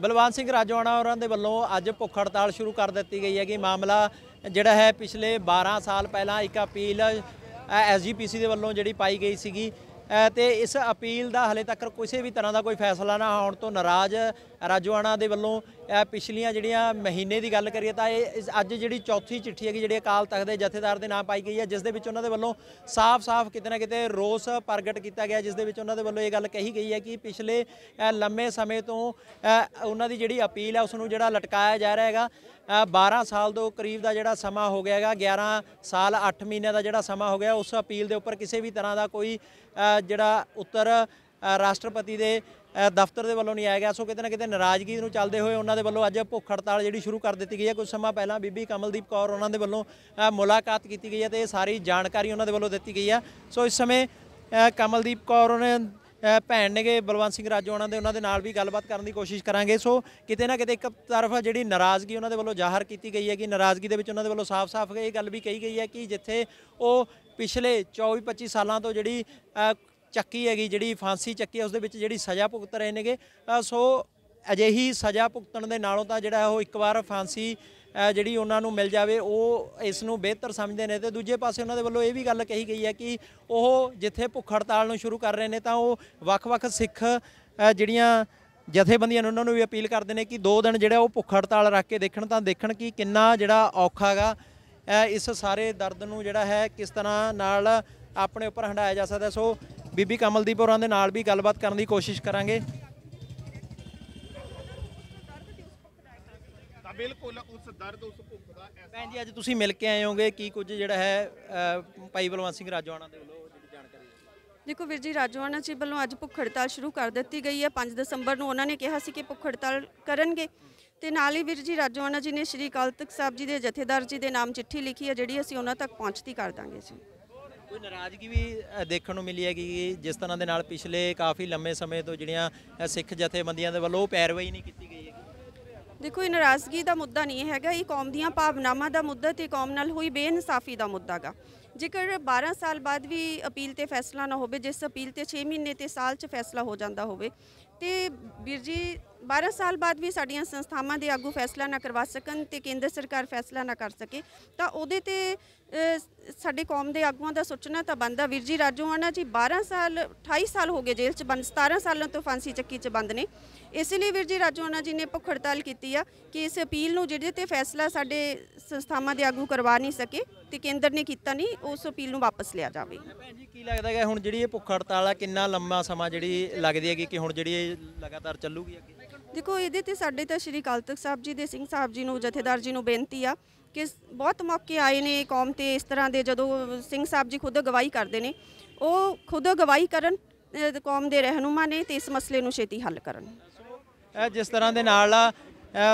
ਬਲਵੰਤ ਸਿੰਘ ਰਾਜਵਾਨਾ ਹੋਰਾਂ ਦੇ ਵੱਲੋਂ ਅੱਜ ਭੁੱਖ ਹੜਤਾਲ ਸ਼ੁਰੂ ਕਰ ਦਿੱਤੀ ਗਈ ਹੈਗੀ ਮਾਮਲਾ ਜਿਹੜਾ ਹੈ ਪਿਛਲੇ 12 ਸਾਲ ਪਹਿਲਾਂ ਇੱਕ ਅਪੀਲ ਐਸਜੀਪੀਸੀ ਦੇ ਵੱਲੋਂ ਜਿਹੜੀ ਪਾਈ ਗਈ ਸੀਗੀ ਤੇ ਇਸ ਅਪੀਲ ਦਾ ਹਲੇ ਤੱਕ ਕਿਸੇ ਵੀ ਤਰ੍ਹਾਂ ਦਾ ਕੋਈ ਫੈਸਲਾ ਨਾ ਆਉਣ ਤੋਂ ਨਾਰਾਜ਼ ਰਾਜਵਾਨਾ ਦੇ ਵੱਲੋਂ ਪਿਛਲੀਆਂ ਜਿਹੜੀਆਂ ਮਹੀਨੇ ਦੀ ਗੱਲ ਕਰੀਏ ਤਾਂ ਇਹ ਅੱਜ ਜਿਹੜੀ ਚੌਥੀ ਚਿੱਠੀ ਹੈਗੀ ਜਿਹੜੀ ਅਕਾਲ ਤਖਤ ਦੇ ਜਥੇਦਾਰ ਦੇ ਨਾਮ ਪਾਈ ਗਈ ਹੈ ਜਿਸ ਦੇ ਵਿੱਚ ਉਹਨਾਂ ਦੇ ਵੱਲੋਂ ਸਾਫ਼-ਸਾਫ਼ ਕਿਤੇ ਨਾ ਕਿਤੇ ਰੋਸ ਪ੍ਰਗਟ ਕੀਤਾ ਗਿਆ ਜਿਸ ਦੇ ਵਿੱਚ ਉਹਨਾਂ ਦੇ ਵੱਲੋਂ ਇਹ ਗੱਲ ਕਹੀ ਗਈ ਹੈ ਕਿ ਪਿਛਲੇ ਲੰਮੇ ਸਮੇਂ ਤੋਂ ਉਹਨਾਂ ਦੀ ਜਿਹੜੀ ਅਪੀਲ ਹੈ ਉਸ ਨੂੰ ਜਿਹੜਾ ਲਟਕਾਇਆ ਜਾ ਰਿਹਾ ਹੈਗਾ 12 ਸਾਲ ਤੋਂ ਕਰੀਬ ਦਾ ਜਿਹੜਾ ਸਮਾਂ ਹੋ ਗਿਆ ਹੈਗਾ 11 ਸਾਲ 8 ਮਹੀਨੇ ਦਾ ਜਿਹੜਾ ਸਮਾਂ ਹੋ ਗਿਆ ਉਸ ਅਪੀਲ ਦੇ ਉੱਪਰ ਕਿਸੇ ਵੀ ਤਰ੍ਹਾਂ ਦਾ ਕੋਈ ਜਿਹੜਾ ਉੱਤਰ ਰਾਸ਼ਟਰਪਤੀ ਦੇ ਦਫ਼ਤਰ ਦੇ ਵੱਲੋਂ ਨਹੀਂ ਆਇਆ ਗਿਆ ਸੋ ਕਿਤੇ ਨਾ ਕਿਤੇ ਨਾਰਾਜ਼ਗੀ ਨੂੰ ਚੱਲਦੇ ਹੋਏ ਉਹਨਾਂ ਦੇ ਵੱਲੋਂ ਅੱਜ ਭੁੱਖ ਹੜਤਾਲ ਜਿਹੜੀ ਸ਼ੁਰੂ ਕਰ ਦਿੱਤੀ ਗਈ ਹੈ ਕੁਝ ਸਮਾਂ ਪਹਿਲਾਂ ਬੀਬੀ ਕਮਲਦੀਪ ਕੌਰ ਉਹਨਾਂ ਦੇ ਵੱਲੋਂ ਮੁਲਾਕਾਤ ਕੀਤੀ ਗਈ ਹੈ ਤੇ ਇਹ ਸਾਰੀ ਜਾਣਕਾਰੀ ਉਹਨਾਂ ਦੇ ਵੱਲੋਂ ਦਿੱਤੀ ਗਈ ਹੈ ਸੋ ਇਸ ਸਮੇਂ ਕਮਲਦੀਪ ਕੌਰ ਉਹਨੇ ਭੈਣ ਨੇਗੇ ਬਲਵੰਤ ਸਿੰਘ ਰਾਜੋ ਉਹਨਾਂ ਦੇ ਉਹਨਾਂ ਦੇ ਨਾਲ ਵੀ ਗੱਲਬਾਤ ਕਰਨ ਦੀ ਕੋਸ਼ਿਸ਼ ਕਰਾਂਗੇ ਸੋ ਕਿਤੇ ਨਾ ਕਿਤੇ ਇੱਕ ਤਰਫ ਜਿਹੜੀ ਨਾਰਾਜ਼ਗੀ ਉਹਨਾਂ ਦੇ ਵੱਲੋਂ ਜ਼ਾਹਰ ਕੀਤੀ ਗਈ ਹੈ ਕਿ ਨਾਰਾਜ਼ਗੀ ਦੇ ਵਿੱਚ ਉਹਨਾਂ ਦੇ ਵੱਲੋਂ ਸਾਫ਼-ਸਾਫ਼ ਇਹ ਗੱਲ ਵੀ ਕਹੀ ਗਈ ਹੈ ਕਿ ਜਿੱਥੇ ਉਹ ਪਿਛਲੇ 24-25 ਸਾਲਾਂ ਤੋਂ ਜਿਹੜੀ ਚੱਕੀ ਹੈਗੀ ਜਿਹੜੀ ਫਾਂਸੀ ਚੱਕੀ ਹੈ ਉਸ ਦੇ ਵਿੱਚ ਜਿਹੜੀ ਸਜ਼ਾ ਭੁਗਤ ਰਹੇ ਨੇਗੇ ਸੋ ਅਜਿਹੀ ਸਜ਼ਾ ਭੁਗਤਣ ਦੇ ਨਾਲੋਂ ਤਾਂ ਜਿਹੜਾ ਉਹ ਇੱਕ ਵਾਰ ਫਾਂਸੀ ਜਿਹੜੀ ਉਹਨਾਂ ਨੂੰ ਮਿਲ ਜਾਵੇ ਉਹ ਇਸ ਨੂੰ ਬਿਹਤਰ ਸਮਝਦੇ ਨੇ ਤੇ ਦੂਜੇ ਪਾਸੇ ਉਹਨਾਂ ਦੇ ਵੱਲੋਂ ਇਹ ਵੀ ਗੱਲ ਕਹੀ ਗਈ ਹੈ ਕਿ ਉਹ ਜਿੱਥੇ ਭੁੱਖ ਹੜਤਾਲ ਨੂੰ ਸ਼ੁਰੂ ਕਰ ਰਹੇ ਨੇ ਤਾਂ ਉਹ ਵੱਖ-ਵੱਖ ਸਿੱਖ ਜਿਹੜੀਆਂ ਜਥੇਬੰਦੀਆਂ ਨੇ ਉਹਨਾਂ ਨੂੰ ਵੀ ਅਪੀਲ ਕਰਦੇ ਨੇ ਕਿ 2 ਦਿਨ ਜਿਹੜਾ ਉਹ ਭੁੱਖ ਹੜਤਾਲ ਰੱਖ ਕੇ ਦੇਖਣ ਤਾਂ ਦੇਖਣ ਕਿ ਕਿੰਨਾ ਜਿਹੜਾ ਔਖਾਗਾ ਇਸ ਸਾਰੇ ਦਰਦ ਨੂੰ ਜਿਹੜਾ ਹੈ ਕਿਸ ਤਰ੍ਹਾਂ ਨਾਲ ਆਪਣੇ ਉੱਪਰ ਹੰਡਾਇਆ ਜਾ ਸਕਦਾ ਸੋ ਬੀਬੀ ਕਮਲਦੀਪ ਹੋਰਾਂ ਦੇ ਨਾਲ ਵੀ ਗੱਲਬਾਤ ਕਰਨ ਦੀ ਕੋਸ਼ਿਸ਼ ਕਰਾਂਗੇ ਬਿਲਕੁਲ ਉਸ ਦਰਦ ਉਸ ਭੁੱਖ ਦਾ ਐਸਾ ਭੈਣ ਜੀ ਅੱਜ ਤੁਸੀਂ ਮਿਲ ਕੇ ਆਏ ਹੋਗੇ ਕੀ ਕੁਝ ਜਿਹੜਾ ਹੈ ਭਾਈ ਬਲਵੰਤ ਸਿੰਘ ਰਾਜੋਆਣਾ ਦੇ ਵੱਲੋਂ ਜਾਣਕਾਰੀ ਦੇਖੋ ਵੀਰ ਜੀ ਰਾਜਵਾਨਾ ਜੀ ਵੱਲੋਂ ਅੱਜ ਭੁੱਖ ਹੜਤਾਲ ਸ਼ੁਰੂ ਕਰ ਦਿੱਤੀ ਗਈ ਹੈ 5 ਦਸੰਬਰ ਨੂੰ ਉਹਨਾਂ ਨੇ ਕਿਹਾ ਸੀ ਕਿ ਭੁੱਖ ਹੜਤਾਲ ਕਰਨਗੇ ਤੇ ਨਾਲ ਹੀ ਵੀਰ ਜੀ ਰਾਜਵਾਨਾ ਜੀ ਨੇ ਸ਼੍ਰੀ ਕਲਤਕ ਸਾਹਿਬ ਜੀ ਦੇ ਜਥੇਦਾਰ ਜੀ ਦੇ ਨਾਮ ਚਿੱਠੀ ਲਿਖੀ ਹੈ ਜਿਹੜੀ ਅਸੀਂ ਉਹਨਾਂ ਤੱਕ ਪਹੁੰਚਤੀ ਕਰ ਦਾਂਗੇ ਜੀ ਕੋਈ ਨਾਰਾਜ਼ਗੀ ਵੀ ਦੇਖਣ ਨੂੰ ਮਿਲੀ ਹੈ ਕਿ ਜਿਸ ਤਰ੍ਹਾਂ ਦੇ ਨਾਲ ਪਿਛਲੇ ਕਾਫੀ ਲੰਮੇ ਸਮੇਂ ਤੋਂ ਜਿਹੜੀਆਂ ਸਿੱਖ ਜਥੇਬੰਦੀਆਂ ਦੇ ਵੱਲੋਂ ਪੈਰਵਾਈ ਨਹੀਂ ਕੀਤੀ ਗਈ ਹੈਗੀ ਦੇਖੋ ਇਹ ਨਾਰਾਜ਼ਗੀ ਦਾ ਮੁੱਦਾ ਨਹੀਂ ਹੈਗਾ ਇਹ ਕੌਮ ਦੀਆਂ ਭਾਵਨਾਵਾਂ ਦਾ ਮੁੱਦਾ ਤੇ ਕੌਮ ਨਾਲ ਹੋਈ ਬੇਇਨਸਾਫੀ ਦਾ ਮੁੱਦਾਗਾ ਜੇਕਰ 12 ਸਾਲ ਬਾਅਦ ਵੀ ਅਪੀਲ ਤੇ ਫੈਸਲਾ ਨਾ ਹੋਵੇ ਜਿਸ ਅਪੀਲ ਤੇ 6 ਮਹੀਨੇ ਤੇ ਸਾਲ 'ਚ ਫੈਸਲਾ ਹੋ ਜਾਂਦਾ ਹੋਵੇ ਤੇ ਵੀਰ ਜੀ 12 ਸਾਲ ਬਾਅਦ ਵੀ ਸਾਡੀਆਂ ਸੰਸਥਾਵਾਂ ਦੇ ਆਗੂ ਫੈਸਲਾ ਨਾ ਕਰਵਾ ਸਕਣ ਤੇ ਕੇਂਦਰ ਸਰਕਾਰ ਫੈਸਲਾ ਨਾ ਕਰ ਸਕੇ ਤਾਂ ਉਹਦੇ ਤੇ ਸਾਡੇ ਕੌਮ ਦੇ ਆਗੂਆਂ ਦਾ ਸੋਚਣਾ ਤਾਂ ਬੰਦਾ ਵੀਰ ਜੀ ਰਾਜੂਆਣਾ ਜੀ 12 ਸਾਲ 28 ਸਾਲ ਹੋ ਗਏ ਜੇਲ੍ਹ 'ਚ ਬੰਦ 17 ਸਾਲਾਂ ਤੋਂ ਫਾਂਸੀ ਚੱਕੀ 'ਚ ਬੰਦ ਨੇ ਇਸ ਲਈ ਵੀਰ ਜੀ ਰਾਜੂਆਣਾ ਜੀ ਨੇ ਭੁੱਖ ਹੜਤਾਲ ਕੀਤੀ ਆ ਕਿ ਇਸ ਅਪੀਲ ਨੂੰ ਜਿਹਦੇ ਤੇ ਫੈਸਲਾ ਸਾਡੇ ਸੰਸਥਾਵਾਂ ਦੇ ਆਗੂ ਕਰਵਾ ਨਹੀਂ ਸਕੇ ਤੇ ਕੇਂਦਰ ਨੇ ਕੀਤਾ ਨਹੀਂ ਉਸ ਅਪੀਲ ਨੂੰ ਵਾਪਸ ਲਿਆ ਜਾਵੇ ਭੈਣ ਜੀ ਕੀ ਲੱਗਦਾ ਹੈ ਹੁਣ ਜਿਹੜੀ ਇਹ ਭੁੱਖ ਹੜਤਾਲ ਆ ਕਿੰਨਾ ਲੰਮਾ ਸਮਾਂ ਜਿਹੜੀ ਲੱਗਦੀ ਹੈ ਕਿ ਹੁਣ ਜਿਹੜੀ ਇਹ ਲਗਾਤਾਰ ਚੱਲੂਗੀ ਅੱਗੇ ਦੇਖੋ ਇਹਦੇ ਤੇ ਸਾਡੇ ਤਾਂ ਸ਼੍ਰੀ ਅਕਾਲ ਤਖਤ ਸਾਹਿਬ ਜੀ ਦੇ ਸਿੰਘ ਸਾਹਿਬ ਜੀ ਨੂੰ ਜਥੇਦਾਰ ਜੀ ਨੂੰ ਬੇਨਤੀ ਆ ਕਿ ਬਹੁਤ ਮੌਕੇ ਆਏ ਨੇ ਕੌਮ ਤੇ ਇਸ ਤਰ੍ਹਾਂ ਦੇ ਜਦੋਂ ਸਿੰਘ ਸਾਹਿਬ ਜੀ ਖੁਦ ਗਵਾਹੀ ਕਰਦੇ ਨੇ ਉਹ ਖੁਦ ਗਵਾਹੀ ਕਰਨ ਕੌਮ ਦੇ ਰਹਿਨੁਮਾ ਨੇ ਤੇ ਇਸ ਮਸਲੇ ਨੂੰ ਛੇਤੀ ਹੱਲ ਕਰਨ ਜਿਸ ਤਰ੍ਹਾਂ ਦੇ ਨਾਲ ਆ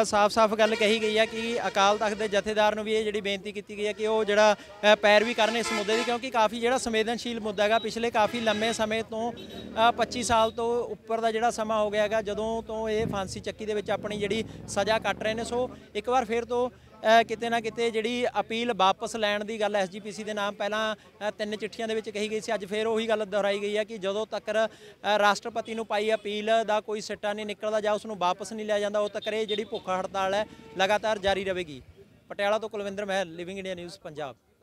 ਸਾਫ਼-ਸਾਫ਼ ਗੱਲ ਕਹੀ ਗਈ ਹੈ ਕਿ ਅਕਾਲ ਤਖਤ ਦੇ ਜਥੇਦਾਰ ਨੂੰ ਵੀ ਇਹ ਜਿਹੜੀ ਬੇਨਤੀ ਕੀਤੀ ਗਈ ਹੈ ਕਿ ਉਹ ਜਿਹੜਾ ਪੈਰ ਵੀ ਕਰਨ ਇਸ ਮੁੱਦੇ ਦੀ ਕਿਉਂਕਿ ਕਾਫੀ ਜਿਹੜਾ ਸੰਵੇਦਨਸ਼ੀਲ ਮੁੱਦਾ ਹੈਗਾ ਪਿਛਲੇ ਕਾਫੀ ਲੰਮੇ ਸਮੇਂ ਤੋਂ 25 ਸਾਲ ਤੋਂ ਉੱਪਰ ਦਾ ਜਿਹੜਾ ਸਮਾਂ ਹੋ ਗਿਆ ਹੈਗਾ ਜਦੋਂ ਤੋਂ ਇਹ ਫਾਂਸੀ ਚੱਕੀ ਦੇ ਵਿੱਚ ਆਪਣੀ ਜਿਹੜੀ ਸਜ਼ਾ ਕੱਟ ਰਹੇ ਨੇ ਸੋ ਇੱਕ ਵਾਰ ਫੇਰ ਤੋਂ ਕਿਤੇ ਨਾ ਕਿਤੇ ਜਿਹੜੀ ਅਪੀਲ ਵਾਪਸ ਲੈਣ ਦੀ ਗੱਲ ਐਸਜੀਪੀਸੀ ਦੇ ਨਾਮ ਪਹਿਲਾਂ ਤਿੰਨ ਚਿੱਠੀਆਂ ਦੇ ਵਿੱਚ ਕਹੀ ਗਈ ਸੀ ਅੱਜ ਫੇਰ ਉਹੀ ਗੱਲ ਦੁਹਰਾਈ ਗਈ ਹੈ ਕਿ ਜਦੋਂ ਤੱਕ ਰਾਸ਼ਟਰਪਤੀ ਨੂੰ ਪਾਈ ਅਪੀਲ ਦਾ ਕੋਈ ਸਿੱਟਾ ਨਹੀਂ ਨਿਕਲਦਾ ਜਾਂ ਉਸ ਨੂੰ ਵਾਪਸ ਨਹੀਂ ਲਿਆ ਜਾਂਦਾ ਉਹ ਤੱਕ ਇਹ ਜਿਹੜੀ ਭੁੱਖ ਹੜਤਾਲ ਹੈ ਲਗਾਤਾਰ ਜਾਰੀ ਰਹੇਗੀ ਪਟਿਆਲਾ ਤੋਂ Kulwinder Mahal Living India News Punjab